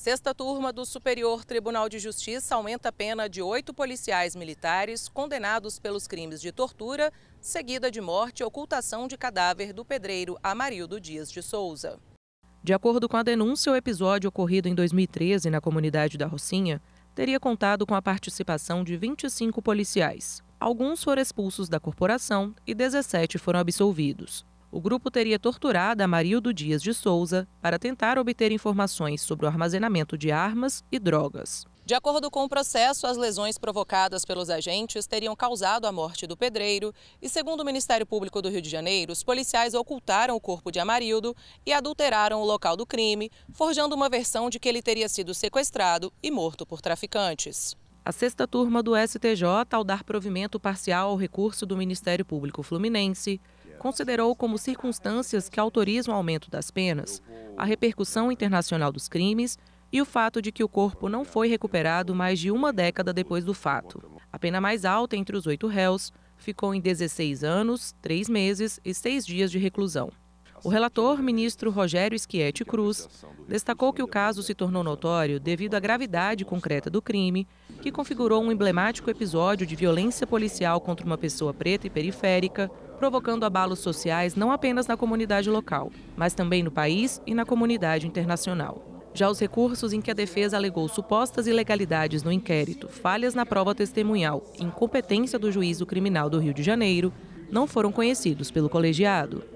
Sexta turma do Superior Tribunal de Justiça aumenta a pena de oito policiais militares condenados pelos crimes de tortura, seguida de morte e ocultação de cadáver do pedreiro Amarildo Dias de Souza. De acordo com a denúncia, o episódio ocorrido em 2013 na comunidade da Rocinha teria contado com a participação de 25 policiais. Alguns foram expulsos da corporação e 17 foram absolvidos o grupo teria torturado Amarildo Dias de Souza para tentar obter informações sobre o armazenamento de armas e drogas. De acordo com o processo, as lesões provocadas pelos agentes teriam causado a morte do pedreiro e, segundo o Ministério Público do Rio de Janeiro, os policiais ocultaram o corpo de Amarildo e adulteraram o local do crime, forjando uma versão de que ele teria sido sequestrado e morto por traficantes. A sexta turma do STJ, ao dar provimento parcial ao recurso do Ministério Público Fluminense, considerou como circunstâncias que autorizam o aumento das penas a repercussão internacional dos crimes e o fato de que o corpo não foi recuperado mais de uma década depois do fato. A pena mais alta entre os oito réus ficou em 16 anos, 3 meses e 6 dias de reclusão. O relator, ministro Rogério Schietti Cruz, destacou que o caso se tornou notório devido à gravidade concreta do crime, que configurou um emblemático episódio de violência policial contra uma pessoa preta e periférica, provocando abalos sociais não apenas na comunidade local, mas também no país e na comunidade internacional. Já os recursos em que a defesa alegou supostas ilegalidades no inquérito, falhas na prova testemunhal e incompetência do juízo criminal do Rio de Janeiro não foram conhecidos pelo colegiado.